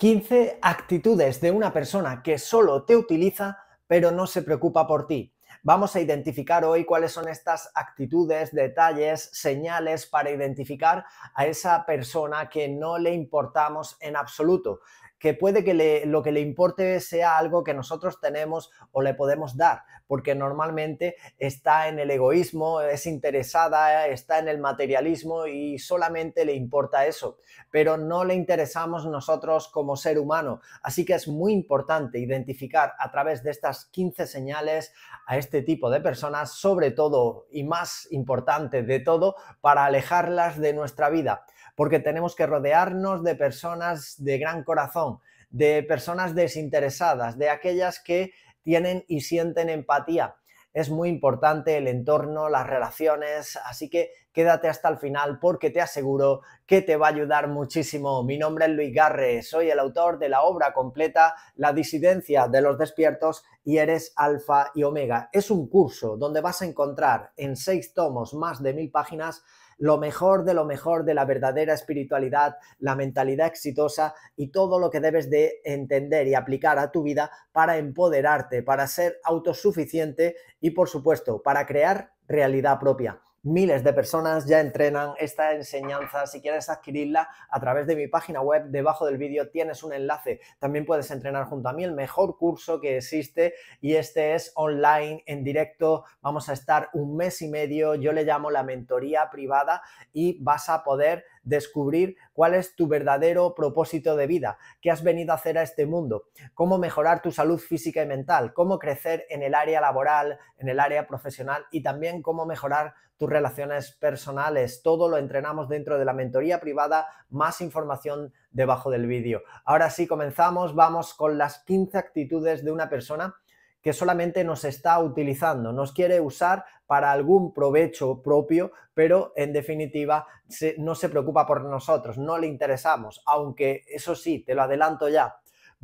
15 actitudes de una persona que solo te utiliza pero no se preocupa por ti. Vamos a identificar hoy cuáles son estas actitudes, detalles, señales para identificar a esa persona que no le importamos en absoluto que puede que lo que le importe sea algo que nosotros tenemos o le podemos dar, porque normalmente está en el egoísmo, es interesada, está en el materialismo y solamente le importa eso, pero no le interesamos nosotros como ser humano. Así que es muy importante identificar a través de estas 15 señales a este tipo de personas, sobre todo y más importante de todo, para alejarlas de nuestra vida porque tenemos que rodearnos de personas de gran corazón, de personas desinteresadas, de aquellas que tienen y sienten empatía. Es muy importante el entorno, las relaciones, así que quédate hasta el final porque te aseguro que te va a ayudar muchísimo. Mi nombre es Luis Garre, soy el autor de la obra completa La disidencia de los despiertos y eres alfa y omega. Es un curso donde vas a encontrar en seis tomos más de mil páginas lo mejor de lo mejor de la verdadera espiritualidad, la mentalidad exitosa y todo lo que debes de entender y aplicar a tu vida para empoderarte, para ser autosuficiente y por supuesto para crear realidad propia. Miles de personas ya entrenan esta enseñanza. Si quieres adquirirla a través de mi página web, debajo del vídeo tienes un enlace. También puedes entrenar junto a mí el mejor curso que existe y este es online, en directo. Vamos a estar un mes y medio. Yo le llamo la mentoría privada y vas a poder descubrir cuál es tu verdadero propósito de vida, qué has venido a hacer a este mundo, cómo mejorar tu salud física y mental, cómo crecer en el área laboral, en el área profesional y también cómo mejorar tus relaciones personales. Todo lo entrenamos dentro de la mentoría privada, más información debajo del vídeo. Ahora sí, comenzamos, vamos con las 15 actitudes de una persona que solamente nos está utilizando, nos quiere usar para algún provecho propio, pero en definitiva no se preocupa por nosotros, no le interesamos, aunque eso sí, te lo adelanto ya,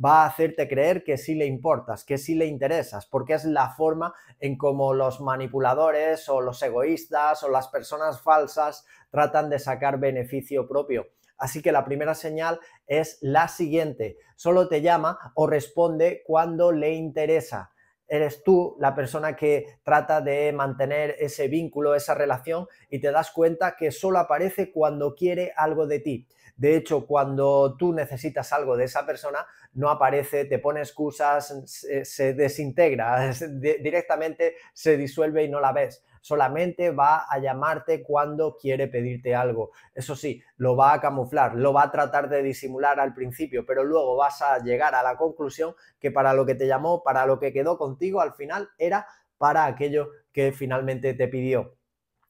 va a hacerte creer que sí le importas, que sí le interesas, porque es la forma en cómo los manipuladores o los egoístas o las personas falsas tratan de sacar beneficio propio. Así que la primera señal es la siguiente, solo te llama o responde cuando le interesa eres tú la persona que trata de mantener ese vínculo, esa relación y te das cuenta que solo aparece cuando quiere algo de ti. De hecho, cuando tú necesitas algo de esa persona, no aparece, te pone excusas, se, desintegra, directamente se disuelve y no la ves solamente va a llamarte cuando quiere pedirte algo. Eso sí, lo va a camuflar, lo va a tratar de disimular al principio, pero luego vas a llegar a la conclusión que para lo que te llamó, para lo que quedó contigo al final era para aquello que finalmente te pidió.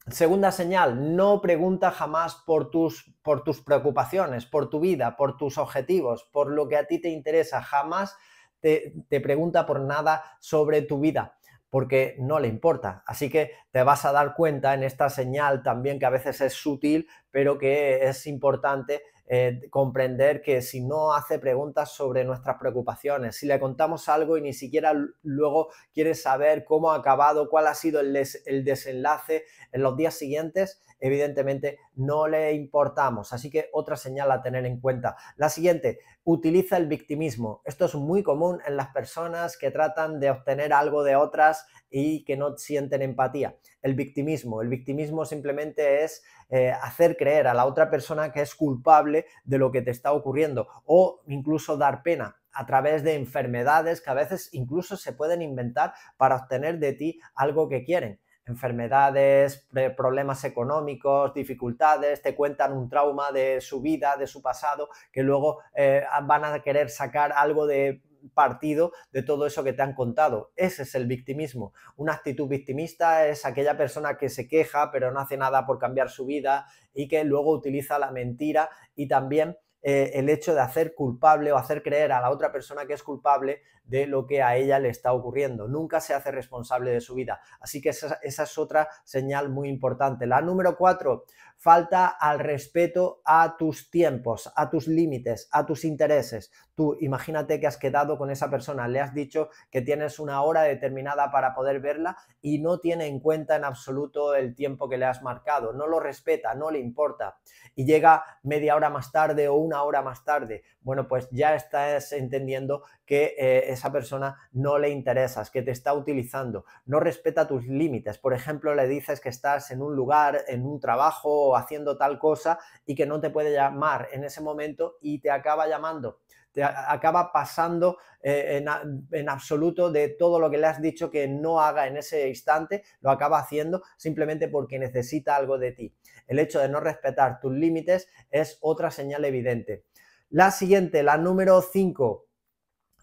Segunda señal, no pregunta jamás por tus, por tus preocupaciones, por tu vida, por tus objetivos, por lo que a ti te interesa. Jamás te, te pregunta por nada sobre tu vida porque no le importa. Así que te vas a dar cuenta en esta señal también que a veces es sutil, pero que es importante eh, comprender que si no hace preguntas sobre nuestras preocupaciones, si le contamos algo y ni siquiera luego quiere saber cómo ha acabado, cuál ha sido el, el desenlace en los días siguientes, evidentemente no le importamos. Así que otra señal a tener en cuenta. La siguiente, utiliza el victimismo. Esto es muy común en las personas que tratan de obtener algo de otras y que no sienten empatía. El victimismo. El victimismo simplemente es eh, hacer creer a la otra persona que es culpable de lo que te está ocurriendo o incluso dar pena a través de enfermedades que a veces incluso se pueden inventar para obtener de ti algo que quieren enfermedades, problemas económicos, dificultades, te cuentan un trauma de su vida, de su pasado, que luego eh, van a querer sacar algo de partido de todo eso que te han contado. Ese es el victimismo. Una actitud victimista es aquella persona que se queja pero no hace nada por cambiar su vida y que luego utiliza la mentira y también eh, el hecho de hacer culpable o hacer creer a la otra persona que es culpable de lo que a ella le está ocurriendo. Nunca se hace responsable de su vida. Así que esa, esa es otra señal muy importante. La número cuatro, falta al respeto a tus tiempos, a tus límites, a tus intereses. Tú imagínate que has quedado con esa persona, le has dicho que tienes una hora determinada para poder verla y no tiene en cuenta en absoluto el tiempo que le has marcado, no lo respeta, no le importa y llega media hora más tarde o una hora más tarde. Bueno, pues ya estás entendiendo que eh, esa persona no le interesas, que te está utilizando, no respeta tus límites. Por ejemplo, le dices que estás en un lugar, en un trabajo haciendo tal cosa y que no te puede llamar en ese momento y te acaba llamando te acaba pasando eh, en, en, absoluto de todo lo que le has dicho que no haga en ese instante, lo acaba haciendo simplemente porque necesita algo de ti. El hecho de no respetar tus límites es otra señal evidente. La siguiente, la número 5,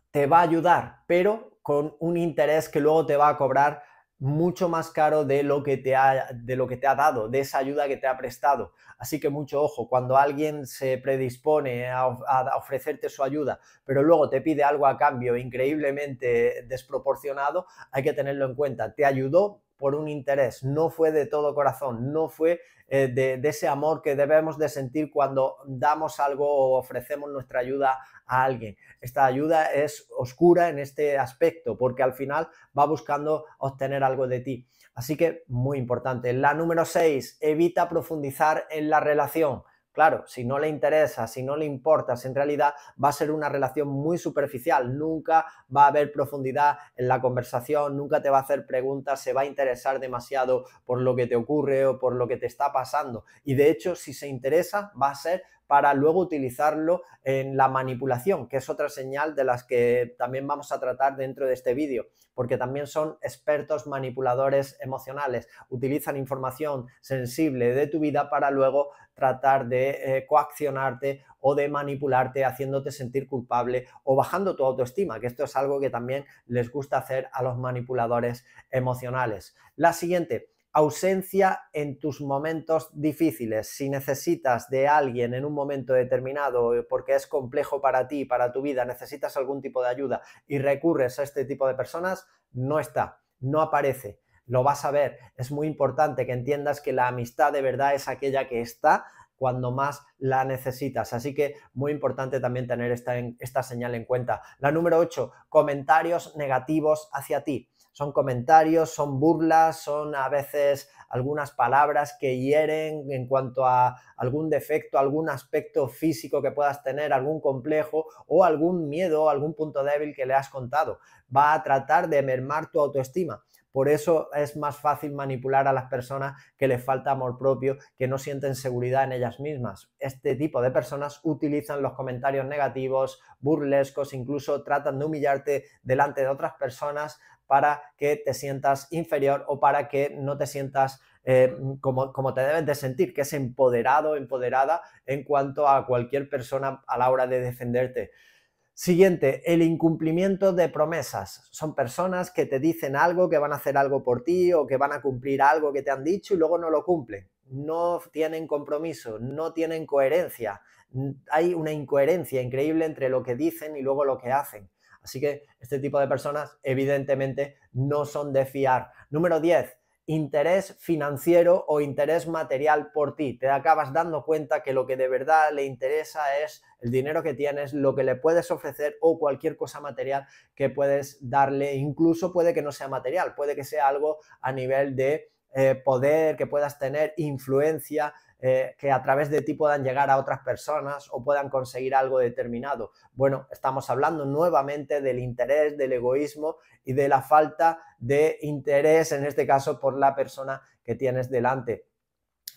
te va a ayudar, pero con un interés que luego te va a cobrar mucho más caro de lo, que te ha, de lo que te ha dado, de esa ayuda que te ha prestado. Así que mucho ojo, cuando alguien se predispone a, a ofrecerte su ayuda, pero luego te pide algo a cambio increíblemente desproporcionado, hay que tenerlo en cuenta. Te ayudó, por un interés, no fue de todo corazón, no fue eh, de, de, ese amor que debemos de sentir cuando damos algo o ofrecemos nuestra ayuda a alguien. Esta ayuda es oscura en este aspecto porque al final va buscando obtener algo de ti. Así que muy importante. La número 6, evita profundizar en la relación. Claro, si no le interesa, si no le importas, en realidad va a ser una relación muy superficial, nunca va a haber profundidad en la conversación, nunca te va a hacer preguntas, se va a interesar demasiado por lo que te ocurre o por lo que te está pasando. Y de hecho, si se interesa, va a ser para luego utilizarlo en la manipulación, que es otra señal de las que también vamos a tratar dentro de este vídeo, porque también son expertos manipuladores emocionales, utilizan información sensible de tu vida para luego tratar de eh, coaccionarte o de manipularte, haciéndote sentir culpable o bajando tu autoestima, que esto es algo que también les gusta hacer a los manipuladores emocionales. La siguiente, ausencia en tus momentos difíciles. Si necesitas de alguien en un momento determinado eh, porque es complejo para ti, para tu vida, necesitas algún tipo de ayuda y recurres a este tipo de personas, no está, no aparece lo vas a ver. Es muy importante que entiendas que la amistad de verdad es aquella que está cuando más la necesitas. Así que muy importante también tener esta, señal en cuenta. La número 8, comentarios negativos hacia ti. Son comentarios, son burlas, son a veces algunas palabras que hieren en cuanto a algún defecto, algún aspecto físico que puedas tener, algún complejo o algún miedo, algún punto débil que le has contado. Va a tratar de mermar tu autoestima por eso es más fácil manipular a las personas que les falta amor propio, que no sienten seguridad en ellas mismas. Este tipo de personas utilizan los comentarios negativos, burlescos, incluso tratan de humillarte delante de otras personas para que te sientas inferior o para que no te sientas eh, como, te deben de sentir, que es empoderado, empoderada en cuanto a cualquier persona a la hora de defenderte. Siguiente, el incumplimiento de promesas. Son personas que te dicen algo, que van a hacer algo por ti o que van a cumplir algo que te han dicho y luego no lo cumplen. No tienen compromiso, no tienen coherencia. Hay una incoherencia increíble entre lo que dicen y luego lo que hacen. Así que este tipo de personas evidentemente no son de fiar. Número 10, interés financiero o interés material por ti. Te acabas dando cuenta que lo que de verdad le interesa es el dinero que tienes, lo que le puedes ofrecer o cualquier cosa material que puedes darle. Incluso puede que no sea material, puede que sea algo a nivel de eh, poder, que puedas tener influencia, eh, que a través de ti puedan llegar a otras personas o puedan conseguir algo determinado. Bueno, estamos hablando nuevamente del interés, del egoísmo y de la falta de interés, en este caso, por la persona que tienes delante.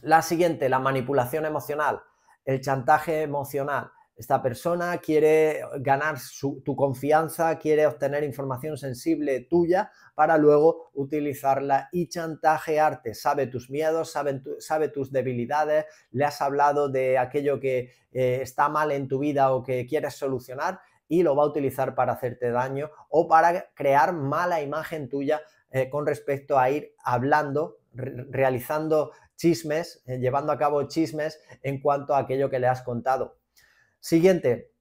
La siguiente, la manipulación emocional, el chantaje emocional. Esta persona quiere ganar tu confianza, quiere obtener información sensible tuya para luego utilizarla y chantajearte. Sabe tus miedos, sabe, tus debilidades, le has hablado de aquello que eh, está mal en tu vida o que quieres solucionar y lo va a utilizar para hacerte daño o para crear mala imagen tuya eh, con respecto a ir hablando, realizando chismes, eh, llevando a cabo chismes en cuanto a aquello que le has contado Siguiente,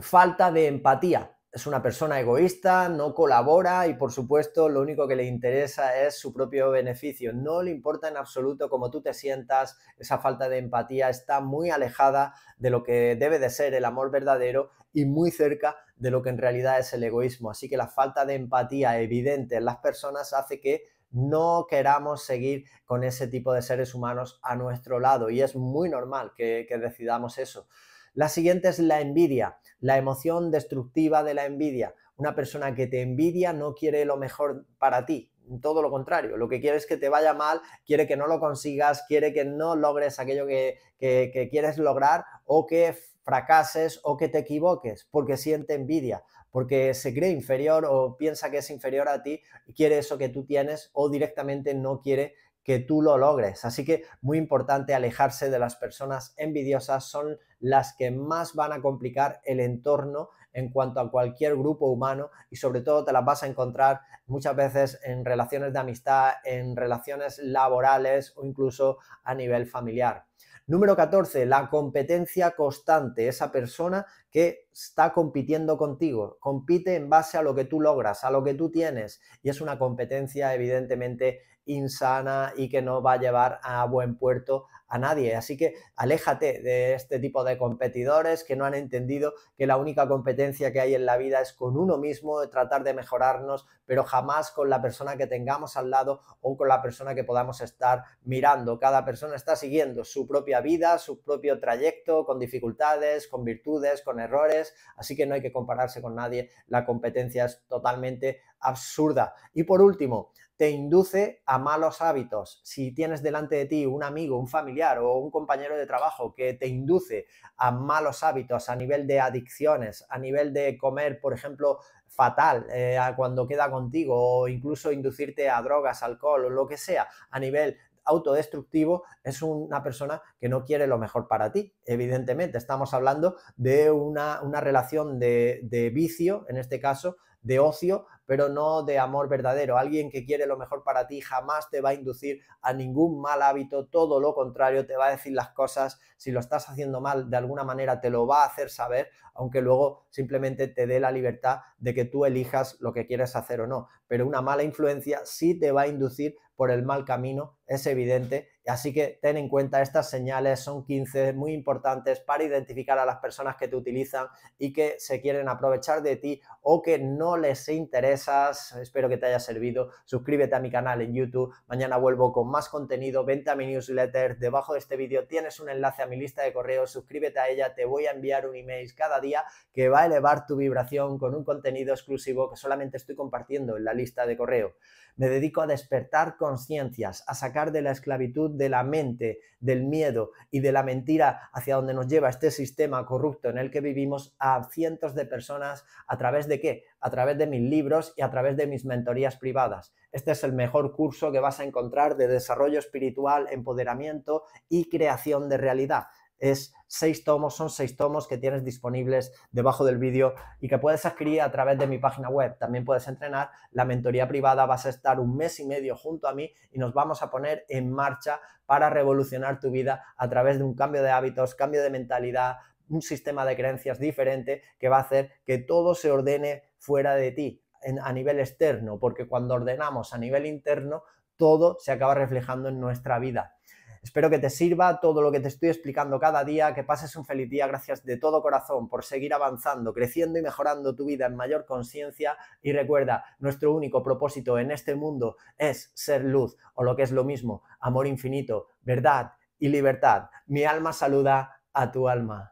falta de empatía. Es una persona egoísta, no colabora y por supuesto lo único que le interesa es su propio beneficio. No le importa en absoluto cómo tú te sientas. Esa falta de empatía está muy alejada de lo que debe de ser el amor verdadero y muy cerca de lo que en realidad es el egoísmo. Así que la falta de empatía evidente en las personas hace que no queramos seguir con ese tipo de seres humanos a nuestro lado y es muy normal que, que decidamos eso. La siguiente es la envidia, la emoción destructiva de la envidia. Una persona que te envidia no quiere lo mejor para ti, todo lo contrario, lo que quiere es que te vaya mal, quiere que no lo consigas, quiere que no logres aquello que, que, quieres lograr o que fracases o que te equivoques, porque siente envidia, porque se cree inferior o piensa que es inferior a ti, quiere eso que tú tienes o directamente no quiere que tú lo logres. Así que muy importante alejarse de las personas envidiosas, son las que más van a complicar el entorno en cuanto a cualquier grupo humano y sobre todo te las vas a encontrar muchas veces en relaciones de amistad, en relaciones laborales o incluso a nivel familiar. Número 14, la competencia constante, esa persona que está compitiendo contigo, compite en base a lo que tú logras, a lo que tú tienes y es una competencia evidentemente insana y que no va a llevar a buen puerto a nadie. Así que aléjate de este tipo de competidores que no han entendido que la única competencia que hay en la vida es con uno mismo, tratar de mejorarnos, pero jamás con la persona que tengamos al lado o con la persona que podamos estar mirando. Cada persona está siguiendo su propia vida, su propio trayecto, con dificultades, con virtudes, con errores, así que no hay que compararse con nadie. La competencia es totalmente absurda. Y por último, te induce a malos hábitos. Si tienes delante de ti un amigo, un familiar o un compañero de trabajo que te induce a malos hábitos a nivel de adicciones, a nivel de comer, por ejemplo, fatal eh, cuando queda contigo o incluso inducirte a drogas, alcohol o lo que sea, a nivel autodestructivo es una persona que no quiere lo mejor para ti. Evidentemente, estamos hablando de una, relación de, vicio, en este caso, de ocio, pero no de amor verdadero. Alguien que quiere lo mejor para ti jamás te va a inducir a ningún mal hábito, todo lo contrario, te va a decir las cosas, si lo estás haciendo mal, de alguna manera te lo va a hacer saber, aunque luego simplemente te dé la libertad de que tú elijas lo que quieres hacer o no. Pero una mala influencia sí te va a inducir por el mal camino, es evidente, Así que ten en cuenta estas señales, son 15 muy importantes para identificar a las personas que te utilizan y que se quieren aprovechar de ti o que no les interesas. Espero que te haya servido. Suscríbete a mi canal en YouTube. Mañana vuelvo con más contenido. Vente a mi newsletter. Debajo de este vídeo tienes un enlace a mi lista de correos. Suscríbete a ella. Te voy a enviar un email cada día que va a elevar tu vibración con un contenido exclusivo que solamente estoy compartiendo en la lista de correo. Me dedico a despertar conciencias, a sacar de la esclavitud de la mente, del miedo y de la mentira hacia donde nos lleva este sistema corrupto en el que vivimos a cientos de personas a través de qué? A través de mis libros y a través de mis mentorías privadas. Este es el mejor curso que vas a encontrar de desarrollo espiritual, empoderamiento y creación de realidad es seis tomos, son seis tomos que tienes disponibles debajo del vídeo y que puedes adquirir a través de mi página web. También puedes entrenar la mentoría privada, vas a estar un mes y medio junto a mí y nos vamos a poner en marcha para revolucionar tu vida a través de un cambio de hábitos, cambio de mentalidad, un sistema de creencias diferente que va a hacer que todo se ordene fuera de ti, a nivel externo, porque cuando ordenamos a nivel interno, todo se acaba reflejando en nuestra vida. Espero que te sirva todo lo que te estoy explicando cada día, que pases un feliz día. Gracias de todo corazón por seguir avanzando, creciendo y mejorando tu vida en mayor conciencia. Y recuerda, nuestro único propósito en este mundo es ser luz, o lo que es lo mismo, amor infinito, verdad y libertad. Mi alma saluda a tu alma.